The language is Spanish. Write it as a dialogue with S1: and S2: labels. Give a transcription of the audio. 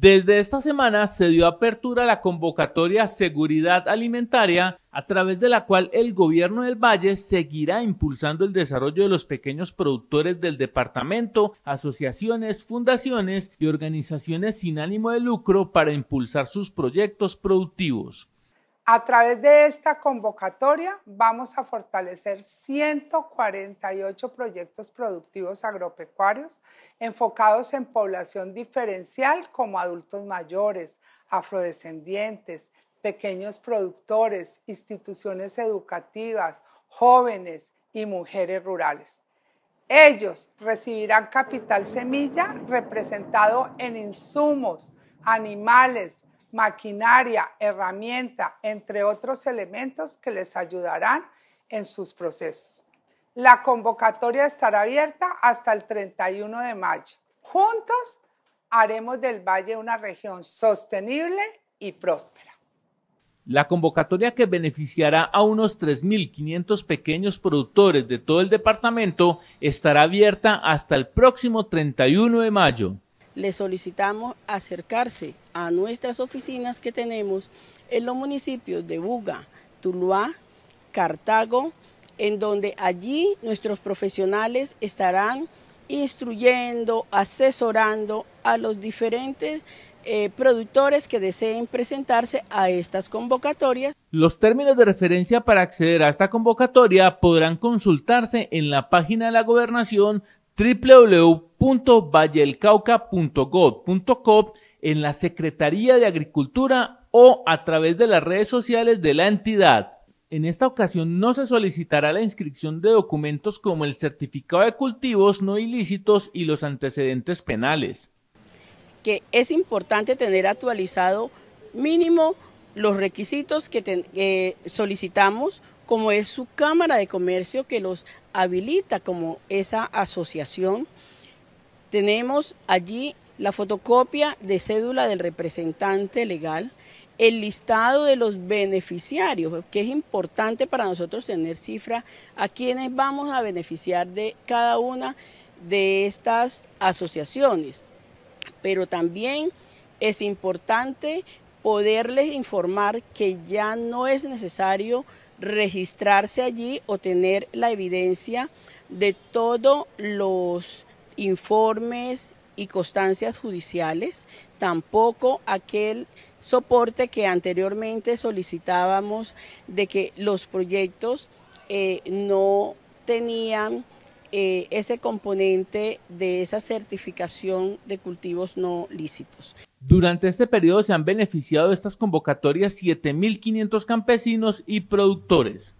S1: Desde esta semana se dio apertura a la convocatoria Seguridad Alimentaria, a través de la cual el gobierno del Valle seguirá impulsando el desarrollo de los pequeños productores del departamento, asociaciones, fundaciones y organizaciones sin ánimo de lucro para impulsar sus proyectos productivos.
S2: A través de esta convocatoria vamos a fortalecer 148 proyectos productivos agropecuarios enfocados en población diferencial como adultos mayores, afrodescendientes, pequeños productores, instituciones educativas, jóvenes y mujeres rurales. Ellos recibirán capital semilla representado en insumos, animales, maquinaria, herramienta, entre otros elementos que les ayudarán en sus procesos. La convocatoria estará abierta hasta el 31 de mayo. Juntos haremos del valle una región sostenible y próspera.
S1: La convocatoria que beneficiará a unos 3.500 pequeños productores de todo el departamento estará abierta hasta el próximo 31 de mayo
S3: le solicitamos acercarse a nuestras oficinas que tenemos en los municipios de Buga, Tuluá, Cartago, en donde allí nuestros profesionales estarán instruyendo, asesorando a los diferentes eh, productores que deseen presentarse a estas convocatorias.
S1: Los términos de referencia para acceder a esta convocatoria podrán consultarse en la página de la gobernación www www.vallelcauca.gov.co en la Secretaría de Agricultura o a través de las redes sociales de la entidad. En esta ocasión no se solicitará la inscripción de documentos como el certificado de cultivos no ilícitos y los antecedentes penales.
S3: Que es importante tener actualizado mínimo los requisitos que solicitamos, como es su Cámara de Comercio que los habilita como esa asociación tenemos allí la fotocopia de cédula del representante legal, el listado de los beneficiarios, que es importante para nosotros tener cifras a quienes vamos a beneficiar de cada una de estas asociaciones. Pero también es importante poderles informar que ya no es necesario registrarse allí o tener la evidencia de todos los informes y constancias judiciales, tampoco aquel soporte que anteriormente solicitábamos de que los proyectos eh, no tenían eh, ese componente de esa certificación de cultivos no lícitos.
S1: Durante este periodo se han beneficiado de estas convocatorias 7.500 campesinos y productores.